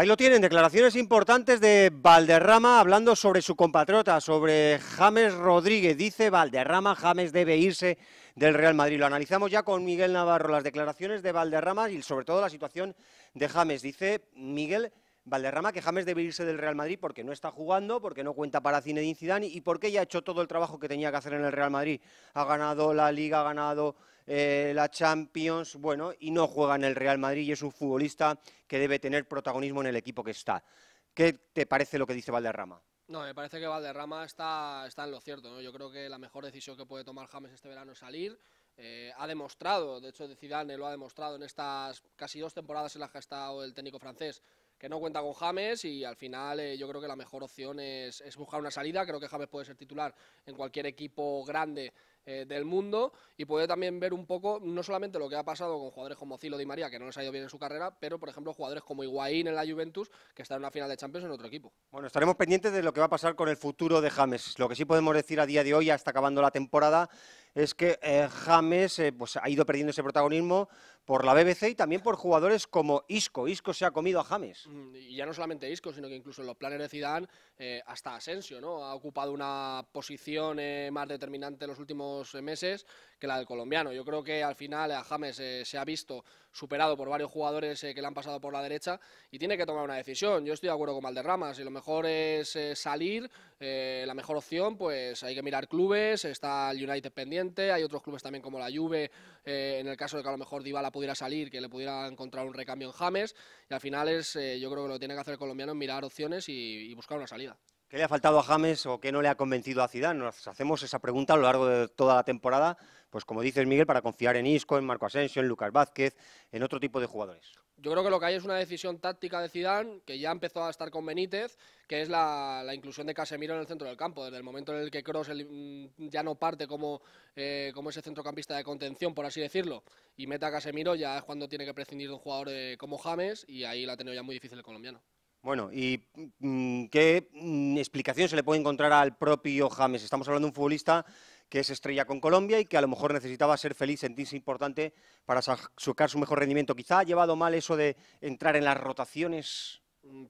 Ahí lo tienen, declaraciones importantes de Valderrama hablando sobre su compatriota, sobre James Rodríguez. Dice Valderrama, James debe irse del Real Madrid. Lo analizamos ya con Miguel Navarro, las declaraciones de Valderrama y sobre todo la situación de James. Dice Miguel Valderrama, que James debe irse del Real Madrid porque no está jugando, porque no cuenta para Zinedine Zidane y porque ya ha hecho todo el trabajo que tenía que hacer en el Real Madrid. Ha ganado la Liga, ha ganado eh, la Champions, bueno, y no juega en el Real Madrid y es un futbolista que debe tener protagonismo en el equipo que está. ¿Qué te parece lo que dice Valderrama? No, me parece que Valderrama está, en lo cierto. Yo creo que la mejor decisión que puede tomar James este verano es salir. Eh, ha demostrado, de hecho Zidane lo ha demostrado en estas casi dos temporadas en las que ha estado el técnico francés, que no cuenta con James y al final eh, yo creo que la mejor opción es, buscar una salida. Creo que James puede ser titular en cualquier equipo grande eh, del mundo y puede también ver un poco no solamente lo que ha pasado con jugadores como Cilo Di María, que no les ha ido bien en su carrera, pero por ejemplo jugadores como Higuaín en la Juventus, que está en una final de Champions en otro equipo. Bueno, estaremos pendientes de lo que va a pasar con el futuro de James. Lo que sí podemos decir a día de hoy, hasta acabando la temporada, es que eh, James pues, ha ido perdiendo ese protagonismo, por la BBC y también por jugadores como Isco. Isco se ha comido a James. Mm, y ya no solamente Isco, sino que incluso en los planes de Zidane eh, hasta Asensio, ¿no? Ha ocupado una posición eh, más determinante en los últimos eh, meses que la del colombiano. Yo creo que al final a James se ha visto superado por varios jugadores que le han pasado por la derecha y tiene que tomar una decisión. Yo estoy de acuerdo con Valderrama, si lo mejor es salir eh, la mejor opción, pues hay que mirar clubes, está el United pendiente, hay otros clubes también como la Juve, eh, en el caso de que a lo mejor Dybala pudiera salir, que le pudiera encontrar un recambio en James, y al final es, eh, yo creo que lo tiene que hacer el colombiano es mirar opciones y, buscar una salida. ¿Qué le ha faltado a James o qué no le ha convencido a Zidane? Nos hacemos esa pregunta a lo largo de toda la temporada, pues como dices Miguel, para confiar en Isco, en Marco Asensio, en Lucas Vázquez, en otro tipo de jugadores yo creo que lo que hay es una decisión táctica de Zidane que ya empezó a estar con Benítez, que es la, inclusión de Casemiro en el centro del campo. Desde el momento en el que Cross mm, ya no parte como, eh, como ese centrocampista de contención, por así decirlo, y meta a Casemiro, ya es cuando tiene que prescindir de un jugador eh, como James, y ahí la ha tenido ya muy difícil el colombiano. Bueno, ¿y mm, qué mm, explicación se le puede encontrar al propio James? Estamos hablando de un futbolista que es estrella con Colombia y que a lo mejor necesitaba ser feliz, en sentirse importante para sacar su mejor rendimiento. Quizá ha llevado mal eso de entrar en las rotaciones.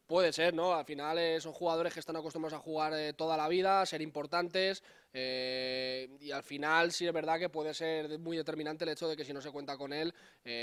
Puede ser, ¿no? Al final eh, son jugadores que están acostumbrados a jugar eh, toda la vida, a ser importantes eh, y al final sí es verdad que puede ser muy determinante el hecho de que si no se cuenta con él,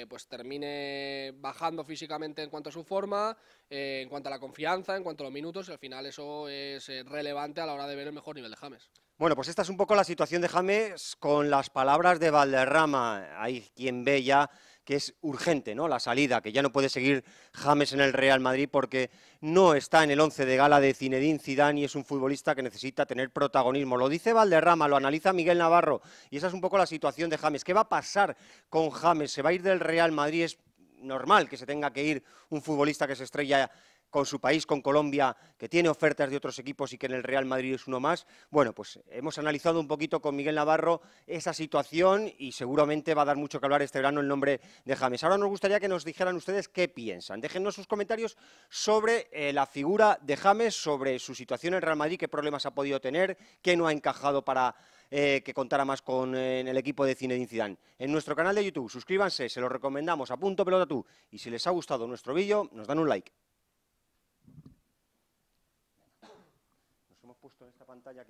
pues termine bajando físicamente en cuanto a su forma, en cuanto a la confianza, en cuanto a los minutos y al final eso es relevante a la hora de ver el mejor nivel de James. Bueno, pues esta es un poco la situación de James con las palabras de Valderrama. Hay quien ve ya que es urgente, ¿no? La salida, que ya no puede seguir James en el Real Madrid porque no está en el once de gala de Zinedine Zidane y es un futbolista que necesita tener protagonismo. Lo dice Valderrama, lo analiza Miguel Navarro y esa es un poco la situación de James. ¿Qué va a pasar con James? ¿Se va a ir del Real Madrid? Es normal que se tenga que ir un futbolista que se estrella con su país, con Colombia, que tiene ofertas de otros equipos y que en el Real Madrid es uno más. Bueno, pues hemos analizado un poquito con Miguel Navarro esa situación y seguramente va a dar mucho que hablar este verano el nombre de James. Ahora nos gustaría que nos dijeran ustedes qué piensan. Déjenos sus comentarios sobre eh, la figura de James, sobre su situación en Real Madrid, qué problemas ha podido tener, qué no ha encajado para eh, que contara más con eh, el equipo de Cine de Incidán. En nuestro canal de YouTube, suscríbanse, se lo recomendamos a Punto Pelota Tú. Y si les ha gustado nuestro vídeo, nos dan un like. pantalla